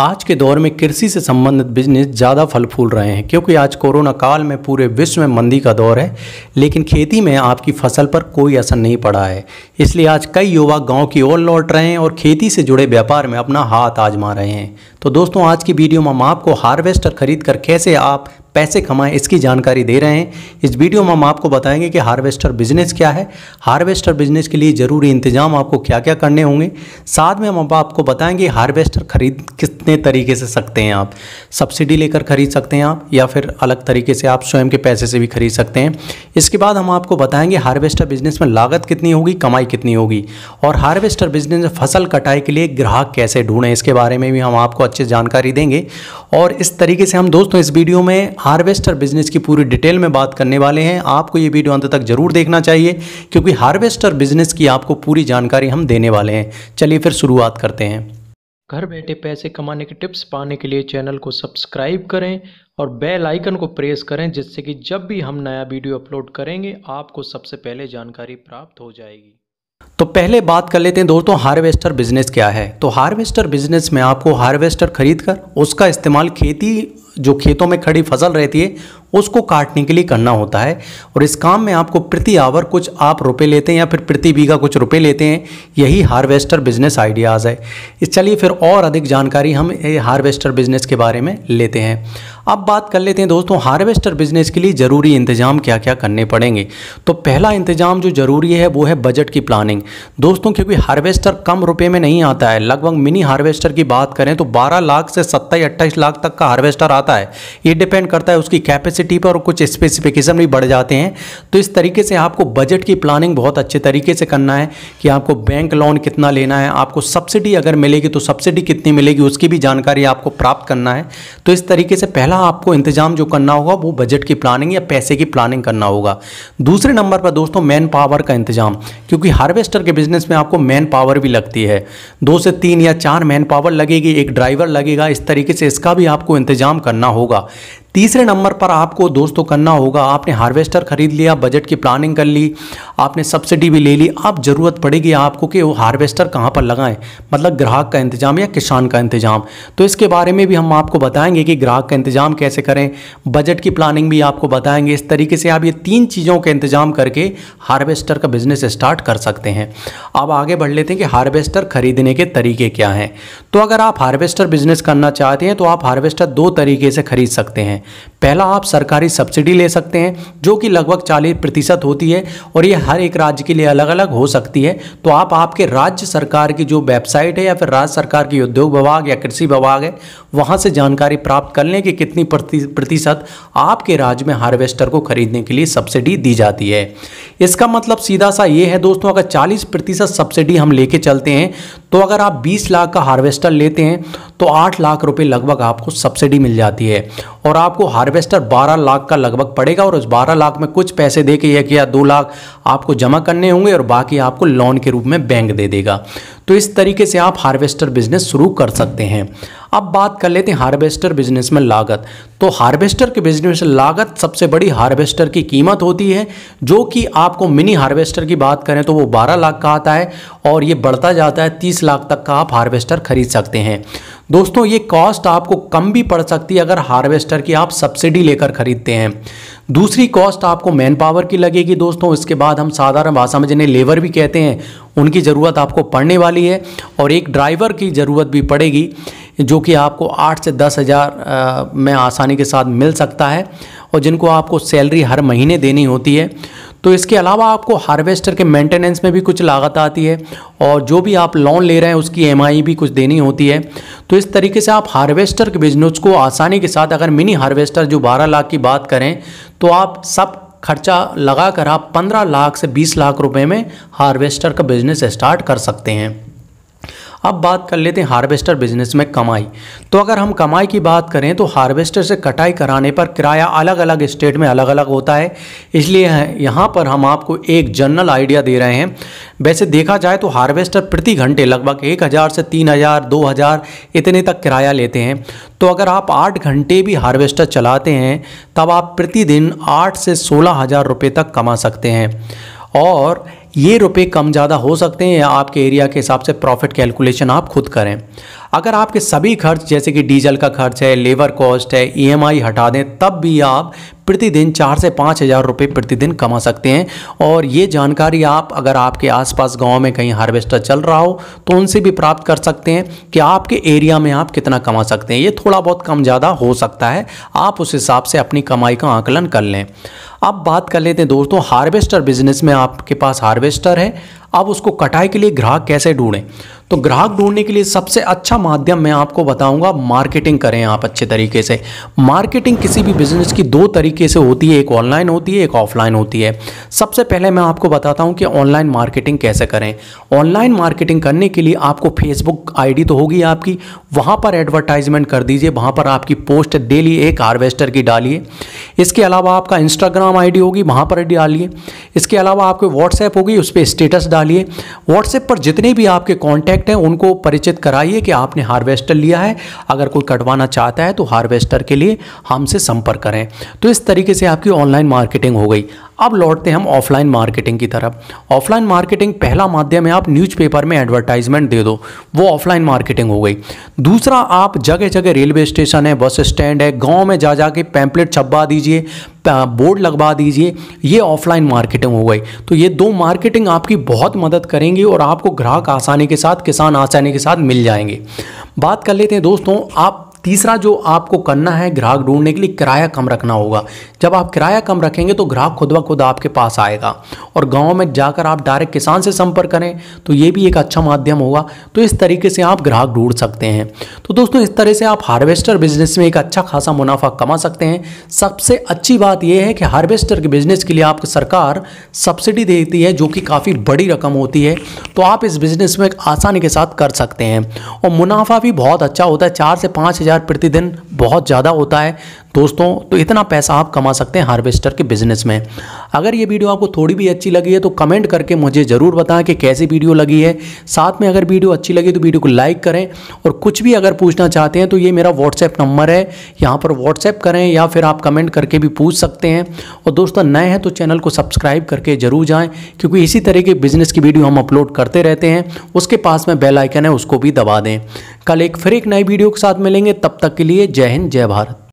आज के दौर में कृषि से संबंधित बिजनेस ज़्यादा फल फूल रहे हैं क्योंकि आज कोरोना काल में पूरे विश्व में मंदी का दौर है लेकिन खेती में आपकी फसल पर कोई असर नहीं पड़ा है इसलिए आज कई युवा गांव की ओर लौट रहे हैं और खेती से जुड़े व्यापार में अपना हाथ आजमा रहे हैं तो दोस्तों आज की वीडियो में हम आपको हार्वेस्टर खरीद कर कैसे आप पैसे कमाएं इसकी जानकारी दे रहे हैं इस वीडियो में हम आपको बताएंगे कि हार्वेस्टर बिजनेस क्या है हार्वेस्टर बिजनेस के लिए ज़रूरी इंतजाम आपको क्या क्या करने होंगे साथ में हम आपको बताएंगे हार्वेस्टर खरीद कितने तरीके से सकते हैं आप सब्सिडी लेकर खरीद सकते हैं आप या फिर अलग तरीके से आप स्वयं के पैसे से भी खरीद सकते हैं इसके बाद हम आपको बताएंगे हार्वेस्टर बिजनेस में लागत कितनी होगी कमाई कितनी होगी और हार्वेस्टर बिजनेस में फसल कटाई के लिए ग्राहक कैसे ढूंढें इसके बारे में भी हम आपको अच्छे जानकारी देंगे और इस तरीके से हम दोस्तों इस वीडियो में हार्वेस्टर बिजनेस की पूरी डिटेल में बात करने वाले हैं आपको ये वीडियो अंत तक जरूर देखना चाहिए क्योंकि हार्वेस्टर बिजनेस की आपको पूरी जानकारी हम देने वाले हैं चलिए फिर शुरुआत करते हैं घर बैठे पैसे कमाने की टिप्स पाने के लिए चैनल को सब्सक्राइब करें और बेल आइकन को प्रेस करें जिससे कि जब भी हम नया वीडियो अपलोड करेंगे आपको सबसे पहले जानकारी प्राप्त हो जाएगी तो पहले बात कर लेते हैं दोस्तों हार्वेस्टर बिजनेस क्या है तो हार्वेस्टर बिजनेस में आपको हार्वेस्टर खरीद कर उसका इस्तेमाल खेती जो खेतों में खड़ी फसल रहती है उसको काटने के लिए करना होता है और इस काम में आपको प्रति आवर कुछ आप रुपए लेते हैं या फिर प्रति बीघा कुछ रुपए लेते हैं यही हार्वेस्टर बिजनेस आइडियाज़ है इस चलिए फिर और अधिक जानकारी हम हार्वेस्टर बिजनेस के बारे में लेते हैं अब बात कर लेते हैं दोस्तों हार्वेस्टर बिजनेस के लिए ज़रूरी इंतजाम क्या क्या करने पड़ेंगे तो पहला इंतजाम जो ज़रूरी है वो है बजट की प्लानिंग दोस्तों क्योंकि हार्वेस्टर कम रुपये में नहीं आता है लगभग मिनी हार्वेस्टर की बात करें तो बारह लाख से सत्ताईस अट्ठाईस लाख तक का हार्वेस्टर आता आता है ये डिपेंड करता है उसकी कैपेसिटी पर और कुछ स्पेसिफिकेशन भी बढ़ जाते हैं तो इस तरीके से आपको बजट की प्लानिंग बहुत अच्छे तरीके से करना है कि आपको बैंक लोन कितना लेना है आपको सब्सिडी अगर मिलेगी तो सब्सिडी कितनी मिलेगी उसकी भी जानकारी आपको प्राप्त करना है तो इस तरीके से पहला आपको इंतजाम जो करना होगा वो बजट की प्लानिंग या पैसे की प्लानिंग करना होगा दूसरे नंबर पर दोस्तों मैन पावर का इंतजाम क्योंकि हार्वेस्टर के बिजनेस में आपको मैन पावर भी लगती है दो से तीन या चार मैन पावर लगेगी एक ड्राइवर लगेगा इस तरीके से इसका भी आपको इंतजाम करना करना होगा तीसरे नंबर पर आपको दोस्तों करना होगा आपने हार्वेस्टर खरीद लिया बजट की प्लानिंग कर ली आपने सब्सिडी भी ले ली आप ज़रूरत पड़ेगी आपको कि वो हार्वेस्टर कहाँ पर लगाएं मतलब ग्राहक का इंतजाम या किसान का इंतजाम तो इसके बारे में भी हम आपको बताएंगे कि ग्राहक का इंतजाम कैसे करें बजट की प्लानिंग भी आपको बताएंगे इस तरीके से आप ये तीन चीज़ों का इंतजाम करके हार्वेस्टर का बिजनेस स्टार्ट कर सकते हैं अब आगे बढ़ लेते हैं कि हार्वेस्टर खरीदने के तरीके क्या हैं तो अगर आप हार्वेस्टर बिजनेस करना चाहते हैं तो आप हार्वेस्टर दो तरीके से खरीद सकते हैं पहला आप सरकारी सब्सिडी ले सकते हैं जो कि लगभग चालीस प्रतिशत होती है और ये हर एक राज्य के लिए अलग अलग हो सकती है तो आप आपके राज्य सरकार की जो वेबसाइट है या फिर राज्य सरकार की उद्योग विभाग या कृषि विभाग है वहाँ से जानकारी प्राप्त कर लें कि कितनी प्रतिशत आपके राज्य में हार्वेस्टर को खरीदने के लिए सब्सिडी दी जाती है इसका मतलब सीधा सा ये है दोस्तों अगर चालीस सब्सिडी हम लेके चलते हैं तो अगर आप बीस लाख का हार्वेस्टर लेते हैं तो आठ लाख रुपये लगभग आपको सब्सिडी मिल जाती है और आपको हार्वेस्टर बारह लाख का लगभग पड़ेगा और उस बारह लाख में कुछ पैसे दे के या दो लाख आपको जमा करने होंगे और बाकी आपको लोन के रूप में बैंक दे देगा तो इस तरीके से आप हार्वेस्टर बिजनेस शुरू कर सकते हैं अब बात कर लेते हैं हार्वेस्टर बिजनेस में लागत तो हार्वेस्टर के बिजनेस में लागत सबसे बड़ी हार्वेस्टर की कीमत होती है जो कि आपको मिनी हार्वेस्टर की बात करें तो वो 12 लाख का आता है और ये बढ़ता जाता है 30 लाख तक का आप हार्वेस्टर खरीद सकते हैं दोस्तों ये कॉस्ट आपको कम भी पड़ सकती है अगर हार्वेस्टर की आप सब्सिडी लेकर खरीदते हैं दूसरी कॉस्ट आपको मैन पावर की लगेगी दोस्तों इसके बाद हम साधारण भाषा में जिन्हें लेबर भी कहते हैं उनकी ज़रूरत आपको पड़ने वाली है और एक ड्राइवर की ज़रूरत भी पड़ेगी जो कि आपको आठ से दस हज़ार में आसानी के साथ मिल सकता है और जिनको आपको सैलरी हर महीने देनी होती है तो इसके अलावा आपको हार्वेस्टर के मेंटेनेंस में भी कुछ लागत आती है और जो भी आप लोन ले रहे हैं उसकी एम भी कुछ देनी होती है तो इस तरीके से आप हार्वेस्टर के बिजनेस को आसानी के साथ अगर मिनी हार्वेस्टर जो बारह लाख की बात करें तो आप सब खर्चा लगाकर आप पंद्रह लाख से बीस लाख रुपए में हार्वेस्टर का बिजनेस स्टार्ट कर सकते हैं अब बात कर लेते हैं हार्वेस्टर बिजनेस में कमाई तो अगर हम कमाई की बात करें तो हार्वेस्टर से कटाई कराने पर किराया अलग अलग स्टेट में अलग अलग होता है इसलिए यहाँ पर हम आपको एक जनरल आइडिया दे रहे हैं वैसे देखा जाए तो हार्वेस्टर प्रति घंटे लगभग एक हज़ार से तीन हज़ार दो हज़ार इतने तक किराया लेते हैं तो अगर आप आठ घंटे भी हार्वेस्टर चलाते हैं तब आप प्रतिदिन आठ से सोलह हज़ार रुपये तक कमा सकते हैं और ये रुपए कम ज़्यादा हो सकते हैं या आपके एरिया के हिसाब से प्रॉफिट कैलकुलेशन आप खुद करें अगर आपके सभी खर्च जैसे कि डीजल का खर्च है लेबर कॉस्ट है ईएमआई हटा दें तब भी आप प्रतिदिन चार से पाँच हज़ार रुपये प्रतिदिन कमा सकते हैं और ये जानकारी आप अगर आपके आसपास गांव में कहीं हार्वेस्टर चल रहा हो तो उनसे भी प्राप्त कर सकते हैं कि आपके एरिया में आप कितना कमा सकते हैं ये थोड़ा बहुत कम ज़्यादा हो सकता है आप उस हिसाब से अपनी कमाई का आंकलन कर लें अब बात कर लेते हैं दोस्तों हार्वेस्टर बिजनेस में आपके पास हार्वेस्टर है अब उसको कटाई के लिए ग्राहक कैसे ढूंढें तो ग्राहक ढूंढने के लिए सबसे अच्छा माध्यम मैं आपको बताऊंगा मार्केटिंग करें आप अच्छे तरीके से मार्केटिंग किसी भी बिजनेस की दो तरीके से होती है एक ऑनलाइन होती है एक ऑफलाइन होती है सबसे पहले मैं आपको बताता हूं कि ऑनलाइन मार्केटिंग कैसे करें ऑनलाइन मार्केटिंग करने के लिए आपको फेसबुक आई तो होगी आपकी वहाँ पर एडवर्टाइजमेंट कर दीजिए वहाँ पर आपकी पोस्ट डेली एक हार्वेस्टर की डालिए इसके अलावा आपका इंस्टाग्राम आई होगी वहाँ पर डालिए इसके अलावा आपकी व्हाट्सएप होगी उस पर स्टेटस डालिए निकालिए व्हाट्सएप पर जितने भी आपके कॉन्टैक्ट हैं उनको परिचित कराइए कि आपने हार्वेस्टर लिया है अगर कोई कटवाना चाहता है तो हार्वेस्टर के लिए हमसे संपर्क करें तो इस तरीके से आपकी ऑनलाइन मार्केटिंग हो गई अब लौटते हम ऑफलाइन मार्केटिंग की तरफ ऑफलाइन मार्केटिंग पहला माध्यम है आप न्यूज़पेपर में एडवर्टाइजमेंट दे दो वो ऑफलाइन मार्केटिंग हो गई दूसरा आप जगह जगह रेलवे स्टेशन है बस स्टैंड है गांव में जा जा के पैम्पलेट छपवा दीजिए बोर्ड लगवा दीजिए ये ऑफलाइन मार्केटिंग हो गई तो ये दो मार्केटिंग आपकी बहुत मदद करेंगी और आपको ग्राहक आसानी के साथ किसान आसानी के साथ मिल जाएंगे बात कर लेते हैं दोस्तों आप तीसरा जो आपको करना है ग्राहक ढूंढने के लिए किराया कम रखना होगा जब आप किराया कम रखेंगे तो ग्राहक खुद ब खुद आपके पास आएगा और गाँव में जाकर आप डायरेक्ट किसान से संपर्क करें तो ये भी एक अच्छा माध्यम होगा तो इस तरीके से आप ग्राहक ढूंढ सकते हैं तो दोस्तों इस तरह से आप हार्वेस्टर बिजनेस में एक अच्छा खासा मुनाफा कमा सकते हैं सबसे अच्छी बात यह है कि हार्वेस्टर के बिजनेस के लिए आपकी सरकार सब्सिडी देती है जो कि काफ़ी बड़ी रकम होती है तो आप इस बिजनेस में आसानी के साथ कर सकते हैं और मुनाफा भी बहुत अच्छा होता है चार से पाँच हज़ार प्रतिदिन बहुत ज़्यादा होता है दोस्तों तो इतना पैसा आप कमा सकते हैं हार्वेस्टर के बिजनेस में अगर ये वीडियो आपको थोड़ी भी अच्छी लगी है तो कमेंट करके मुझे ज़रूर बताएं कि कैसी वीडियो लगी है साथ में अगर वीडियो अच्छी लगी तो वीडियो को लाइक करें और कुछ भी अगर पूछना चाहते हैं तो ये मेरा व्हाट्सएप नंबर है यहाँ पर व्हाट्सएप करें या फिर आप कमेंट करके भी पूछ सकते हैं और दोस्तों नए हैं तो चैनल को सब्सक्राइब करके ज़रूर जाएँ क्योंकि इसी तरह के बिजनेस की वीडियो हम अपलोड करते रहते हैं उसके पास में बेलाइकन है उसको भी दबा दें कल एक फिर एक नई वीडियो के साथ मिलेंगे तब तक के लिए जय हिंद जय भारत